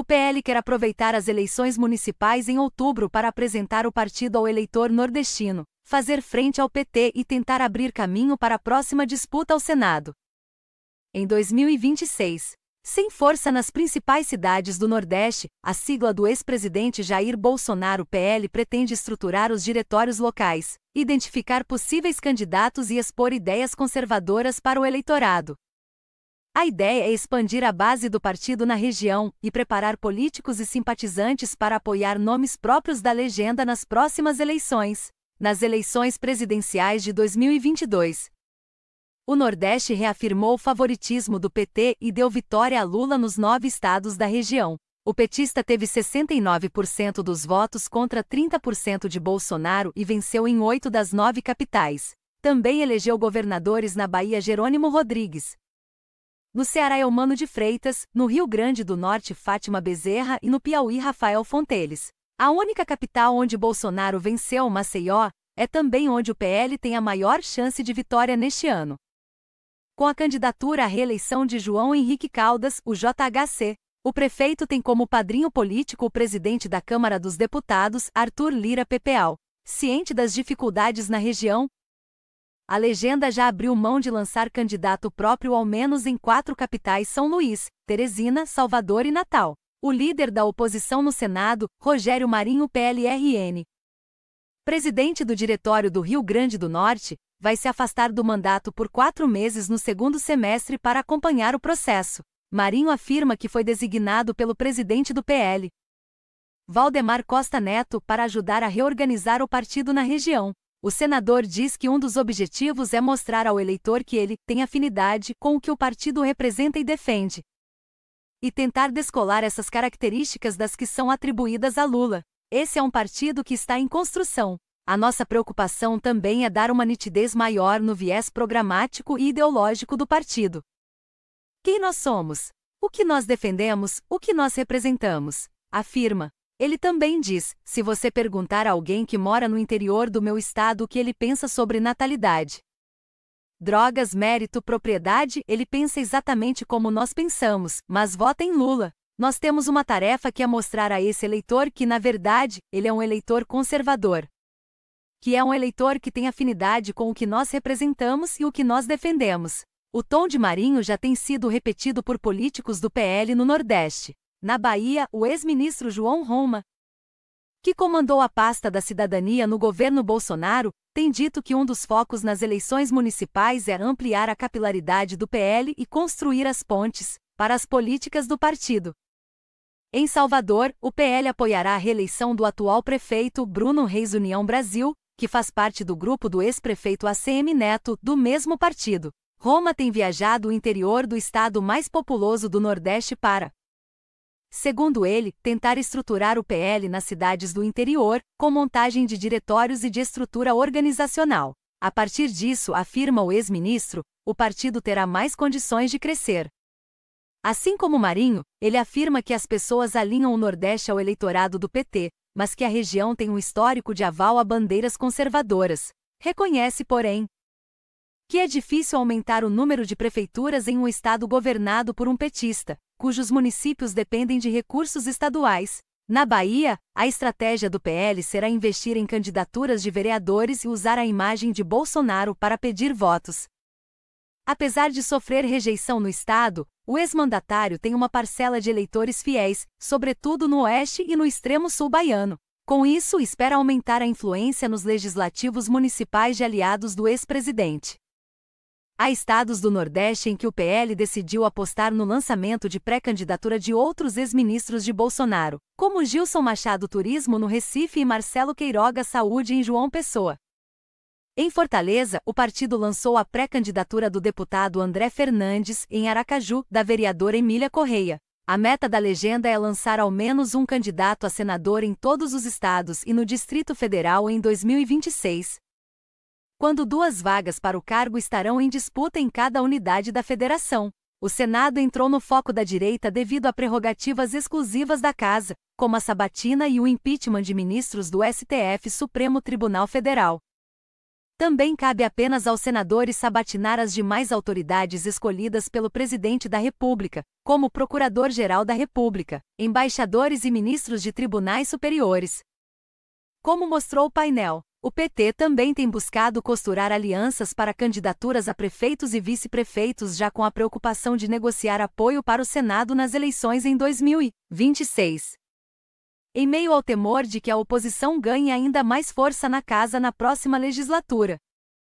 O PL quer aproveitar as eleições municipais em outubro para apresentar o partido ao eleitor nordestino, fazer frente ao PT e tentar abrir caminho para a próxima disputa ao Senado. Em 2026, sem força nas principais cidades do Nordeste, a sigla do ex-presidente Jair Bolsonaro PL pretende estruturar os diretórios locais, identificar possíveis candidatos e expor ideias conservadoras para o eleitorado. A ideia é expandir a base do partido na região e preparar políticos e simpatizantes para apoiar nomes próprios da legenda nas próximas eleições, nas eleições presidenciais de 2022. O Nordeste reafirmou o favoritismo do PT e deu vitória a Lula nos nove estados da região. O petista teve 69% dos votos contra 30% de Bolsonaro e venceu em oito das nove capitais. Também elegeu governadores na Bahia Jerônimo Rodrigues, no Ceará é mano de Freitas, no Rio Grande do Norte Fátima Bezerra e no Piauí Rafael Fonteles. A única capital onde Bolsonaro venceu o Maceió é também onde o PL tem a maior chance de vitória neste ano. Com a candidatura à reeleição de João Henrique Caldas, o JHC, o prefeito tem como padrinho político o presidente da Câmara dos Deputados, Arthur Lira Pepeal. Ciente das dificuldades na região, a legenda já abriu mão de lançar candidato próprio ao menos em quatro capitais São Luís, Teresina, Salvador e Natal. O líder da oposição no Senado, Rogério Marinho PLRN, presidente do Diretório do Rio Grande do Norte, vai se afastar do mandato por quatro meses no segundo semestre para acompanhar o processo. Marinho afirma que foi designado pelo presidente do PL, Valdemar Costa Neto, para ajudar a reorganizar o partido na região. O senador diz que um dos objetivos é mostrar ao eleitor que ele tem afinidade com o que o partido representa e defende. E tentar descolar essas características das que são atribuídas a Lula. Esse é um partido que está em construção. A nossa preocupação também é dar uma nitidez maior no viés programático e ideológico do partido. Quem nós somos? O que nós defendemos? O que nós representamos? Afirma. Ele também diz: se você perguntar a alguém que mora no interior do meu estado o que ele pensa sobre natalidade, drogas, mérito, propriedade, ele pensa exatamente como nós pensamos, mas vota em Lula. Nós temos uma tarefa que é mostrar a esse eleitor que, na verdade, ele é um eleitor conservador. Que é um eleitor que tem afinidade com o que nós representamos e o que nós defendemos. O tom de Marinho já tem sido repetido por políticos do PL no Nordeste na Bahia, o ex-ministro João Roma, que comandou a pasta da cidadania no governo Bolsonaro, tem dito que um dos focos nas eleições municipais é ampliar a capilaridade do PL e construir as pontes para as políticas do partido. Em Salvador, o PL apoiará a reeleição do atual prefeito Bruno Reis União Brasil, que faz parte do grupo do ex-prefeito ACM Neto, do mesmo partido. Roma tem viajado o interior do estado mais populoso do Nordeste para Segundo ele, tentar estruturar o PL nas cidades do interior, com montagem de diretórios e de estrutura organizacional. A partir disso, afirma o ex-ministro, o partido terá mais condições de crescer. Assim como Marinho, ele afirma que as pessoas alinham o Nordeste ao eleitorado do PT, mas que a região tem um histórico de aval a bandeiras conservadoras. Reconhece, porém, que é difícil aumentar o número de prefeituras em um estado governado por um petista, cujos municípios dependem de recursos estaduais. Na Bahia, a estratégia do PL será investir em candidaturas de vereadores e usar a imagem de Bolsonaro para pedir votos. Apesar de sofrer rejeição no estado, o ex-mandatário tem uma parcela de eleitores fiéis, sobretudo no oeste e no extremo sul baiano. Com isso, espera aumentar a influência nos legislativos municipais de aliados do ex-presidente. Há estados do Nordeste em que o PL decidiu apostar no lançamento de pré-candidatura de outros ex-ministros de Bolsonaro, como Gilson Machado Turismo no Recife e Marcelo Queiroga Saúde em João Pessoa. Em Fortaleza, o partido lançou a pré-candidatura do deputado André Fernandes, em Aracaju, da vereadora Emília Correia. A meta da legenda é lançar ao menos um candidato a senador em todos os estados e no Distrito Federal em 2026, quando duas vagas para o cargo estarão em disputa em cada unidade da federação. O Senado entrou no foco da direita devido a prerrogativas exclusivas da Casa, como a sabatina e o impeachment de ministros do STF Supremo Tribunal Federal. Também cabe apenas aos senadores sabatinar as demais autoridades escolhidas pelo presidente da República, como Procurador-Geral da República, embaixadores e ministros de tribunais superiores. Como mostrou o painel, o PT também tem buscado costurar alianças para candidaturas a prefeitos e vice-prefeitos, já com a preocupação de negociar apoio para o Senado nas eleições em 2026. Em meio ao temor de que a oposição ganhe ainda mais força na casa na próxima legislatura,